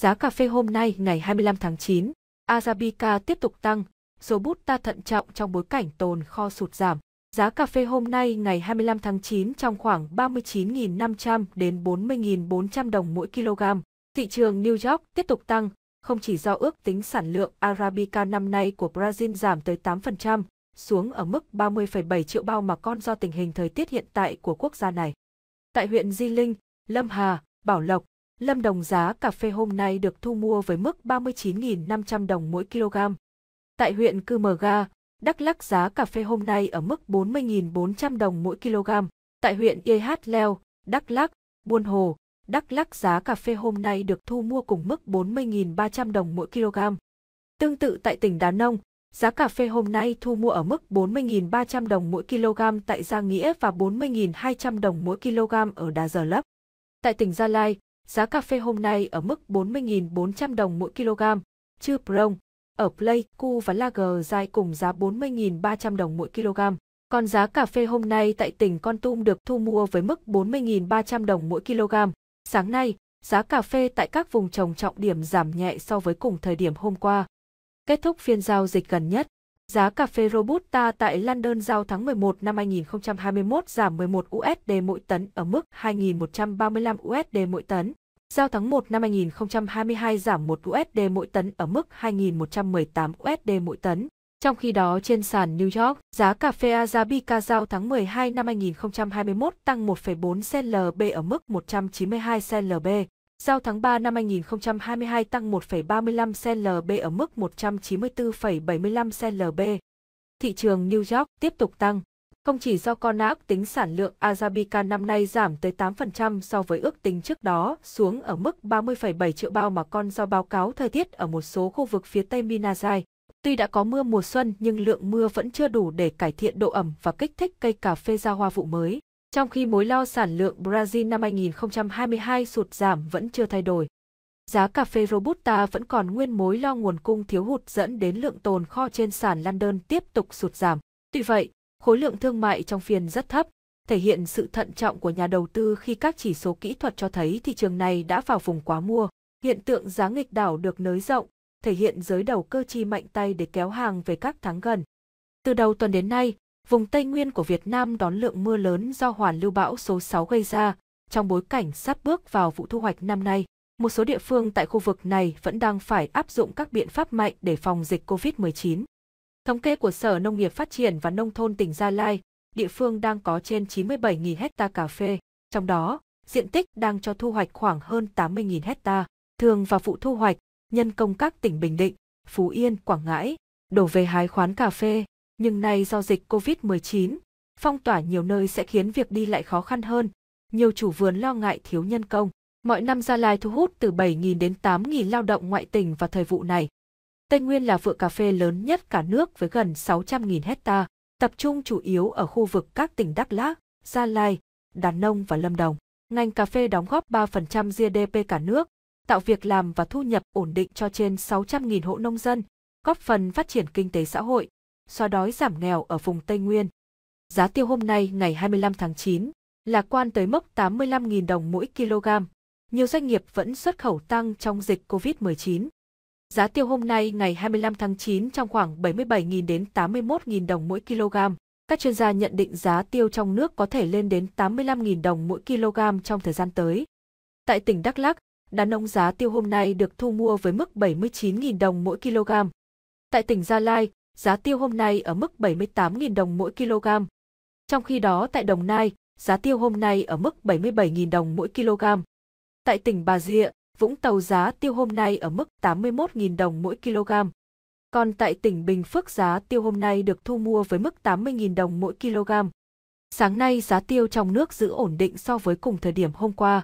Giá cà phê hôm nay ngày 25 tháng 9, Arabica tiếp tục tăng, Robusta thận trọng trong bối cảnh tồn kho sụt giảm. Giá cà phê hôm nay ngày 25 tháng 9 trong khoảng 39.500 đến 40.400 đồng mỗi kg. Thị trường New York tiếp tục tăng, không chỉ do ước tính sản lượng Arabica năm nay của Brazil giảm tới 8%, xuống ở mức 30,7 triệu bao mà còn do tình hình thời tiết hiện tại của quốc gia này. Tại huyện Di Linh, Lâm Hà, Bảo Lộc, Lâm Đồng giá cà phê hôm nay được thu mua với mức 39.500 đồng mỗi kg. Tại huyện Cư Mờ Ga, Đắk Lắc giá cà phê hôm nay ở mức 40.400 đồng mỗi kg. Tại huyện Yê Hát Leo, Đắk Lắc, Buôn Hồ, Đắk Lắc giá cà phê hôm nay được thu mua cùng mức 40.300 đồng mỗi kg. Tương tự tại tỉnh Đá Nông, giá cà phê hôm nay thu mua ở mức 40.300 đồng mỗi kg tại Gia Nghĩa và 40.200 đồng mỗi kg ở Đà Giờ Lấp. Tại tỉnh Gia Lai, giá cà phê hôm nay ở mức 40.400 đồng mỗi kg, chư Prong, ở Pleiku và Lager dài cùng giá 40.300 đồng mỗi kg. Còn giá cà phê hôm nay tại tỉnh Con Tum được thu mua với mức 40.300 đồng mỗi kg. Sáng nay, giá cà phê tại các vùng trồng trọng điểm giảm nhẹ so với cùng thời điểm hôm qua. Kết thúc phiên giao dịch gần nhất, Giá cà phê Robusta tại London giao tháng 11 năm 2021 giảm 11 USD mỗi tấn ở mức 2.135 USD mỗi tấn. Giao tháng 1 năm 2022 giảm 1 USD mỗi tấn ở mức 2.118 USD mỗi tấn. Trong khi đó trên sàn New York, giá cà phê Arabica giao tháng 12 năm 2021 tăng 1,4 CLB ở mức 192 CLB. Giao tháng 3 năm 2022 tăng 1,35 CLB ở mức 194,75 CLB. Thị trường New York tiếp tục tăng. Không chỉ do con ước tính sản lượng Arabica năm nay giảm tới 8% so với ước tính trước đó xuống ở mức 30,7 triệu bao mà con do báo cáo thời tiết ở một số khu vực phía Tây Minas Tuy đã có mưa mùa xuân nhưng lượng mưa vẫn chưa đủ để cải thiện độ ẩm và kích thích cây cà phê ra hoa vụ mới trong khi mối lo sản lượng Brazil năm 2022 sụt giảm vẫn chưa thay đổi. Giá cà phê Robusta vẫn còn nguyên mối lo nguồn cung thiếu hụt dẫn đến lượng tồn kho trên sàn London tiếp tục sụt giảm. Tuy vậy, khối lượng thương mại trong phiên rất thấp, thể hiện sự thận trọng của nhà đầu tư khi các chỉ số kỹ thuật cho thấy thị trường này đã vào vùng quá mua. Hiện tượng giá nghịch đảo được nới rộng, thể hiện giới đầu cơ chi mạnh tay để kéo hàng về các tháng gần. Từ đầu tuần đến nay, Vùng Tây Nguyên của Việt Nam đón lượng mưa lớn do hoàn lưu bão số 6 gây ra, trong bối cảnh sắp bước vào vụ thu hoạch năm nay. Một số địa phương tại khu vực này vẫn đang phải áp dụng các biện pháp mạnh để phòng dịch COVID-19. Thống kê của Sở Nông nghiệp Phát triển và Nông thôn tỉnh Gia Lai, địa phương đang có trên 97.000 hecta cà phê, trong đó diện tích đang cho thu hoạch khoảng hơn 80.000 hecta. Thường vào vụ thu hoạch, nhân công các tỉnh Bình Định, Phú Yên, Quảng Ngãi đổ về hái khoán cà phê nhưng nay do dịch COVID-19, phong tỏa nhiều nơi sẽ khiến việc đi lại khó khăn hơn. Nhiều chủ vườn lo ngại thiếu nhân công. Mọi năm Gia Lai thu hút từ 7.000 đến 8.000 lao động ngoại tỉnh vào thời vụ này. Tây Nguyên là vựa cà phê lớn nhất cả nước với gần 600.000 hecta, tập trung chủ yếu ở khu vực các tỉnh Đắk Lắk, Gia Lai, Đà Nông và Lâm Đồng. Ngành cà phê đóng góp 3% GDP cả nước, tạo việc làm và thu nhập ổn định cho trên 600.000 hộ nông dân, góp phần phát triển kinh tế xã hội, xóa đói giảm nghèo ở vùng Tây Nguyên. Giá tiêu hôm nay ngày 25 tháng 9 lạc quan tới mốc 85.000 đồng mỗi kg. Nhiều doanh nghiệp vẫn xuất khẩu tăng trong dịch COVID-19. Giá tiêu hôm nay ngày 25 tháng 9 trong khoảng 77.000 đến 81.000 đồng mỗi kg. Các chuyên gia nhận định giá tiêu trong nước có thể lên đến 85.000 đồng mỗi kg trong thời gian tới. Tại tỉnh Đắk Lắk, đàn nông giá tiêu hôm nay được thu mua với mức 79.000 đồng mỗi kg. Tại tỉnh Gia Lai, giá tiêu hôm nay ở mức 78.000 đồng mỗi kg. Trong khi đó tại Đồng Nai, giá tiêu hôm nay ở mức 77.000 đồng mỗi kg. Tại tỉnh Bà Rịa, Vũng Tàu giá tiêu hôm nay ở mức 81.000 đồng mỗi kg. Còn tại tỉnh Bình Phước giá tiêu hôm nay được thu mua với mức 80.000 đồng mỗi kg. Sáng nay giá tiêu trong nước giữ ổn định so với cùng thời điểm hôm qua.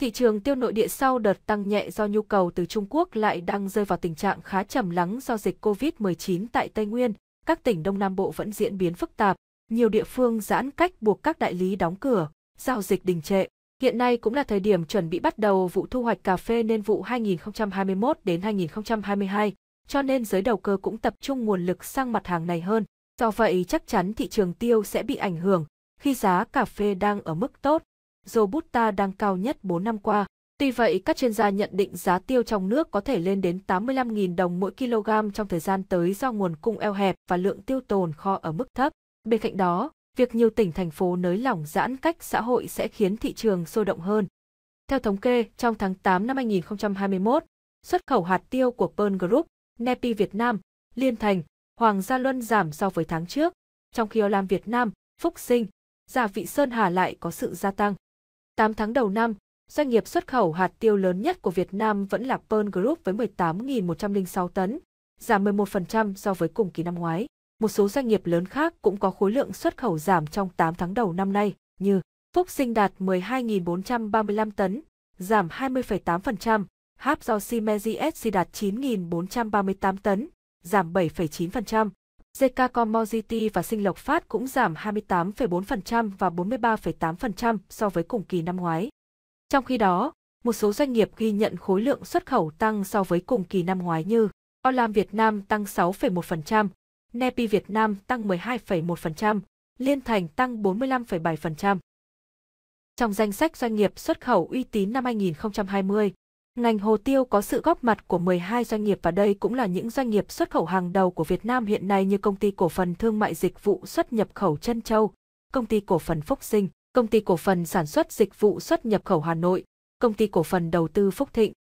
Thị trường tiêu nội địa sau đợt tăng nhẹ do nhu cầu từ Trung Quốc lại đang rơi vào tình trạng khá trầm lắng do dịch COVID-19 tại Tây Nguyên, các tỉnh Đông Nam Bộ vẫn diễn biến phức tạp, nhiều địa phương giãn cách buộc các đại lý đóng cửa, giao dịch đình trệ. Hiện nay cũng là thời điểm chuẩn bị bắt đầu vụ thu hoạch cà phê nên vụ 2021 đến 2022, cho nên giới đầu cơ cũng tập trung nguồn lực sang mặt hàng này hơn. Do vậy chắc chắn thị trường tiêu sẽ bị ảnh hưởng khi giá cà phê đang ở mức tốt Robusta đang cao nhất 4 năm qua. Tuy vậy, các chuyên gia nhận định giá tiêu trong nước có thể lên đến 85.000 đồng mỗi kg trong thời gian tới do nguồn cung eo hẹp và lượng tiêu tồn kho ở mức thấp. Bên cạnh đó, việc nhiều tỉnh thành phố nới lỏng giãn cách xã hội sẽ khiến thị trường sôi động hơn. Theo thống kê, trong tháng 8 năm 2021, xuất khẩu hạt tiêu của Pearl Group, Nepi Việt Nam, Liên Thành, Hoàng Gia Luân giảm so với tháng trước, trong khi Olam Việt Nam, Phúc Sinh, Gia Vị Sơn Hà lại có sự gia tăng. 8 tháng đầu năm, doanh nghiệp xuất khẩu hạt tiêu lớn nhất của Việt Nam vẫn là Pearl Group với 18.106 tấn, giảm 11% so với cùng kỳ năm ngoái. Một số doanh nghiệp lớn khác cũng có khối lượng xuất khẩu giảm trong 8 tháng đầu năm nay, như Phúc Sinh đạt 12.435 tấn, giảm 20,8%, Hap do Siemens ESC đạt 9.438 tấn, giảm 7,9%, JK Commodity và Sinh Lộc Phát cũng giảm 28,4% và 43,8% so với cùng kỳ năm ngoái. Trong khi đó, một số doanh nghiệp ghi nhận khối lượng xuất khẩu tăng so với cùng kỳ năm ngoái như Olam Việt Nam tăng 6,1%, Nepi Việt Nam tăng 12,1%, Liên Thành tăng 45,7%. Trong danh sách doanh nghiệp xuất khẩu uy tín năm 2020, Ngành hồ tiêu có sự góp mặt của 12 doanh nghiệp và đây cũng là những doanh nghiệp xuất khẩu hàng đầu của Việt Nam hiện nay như công ty cổ phần thương mại dịch vụ xuất nhập khẩu Trân Châu, công ty cổ phần Phúc Sinh, công ty cổ phần sản xuất dịch vụ xuất nhập khẩu Hà Nội, công ty cổ phần đầu tư Phúc Thịnh,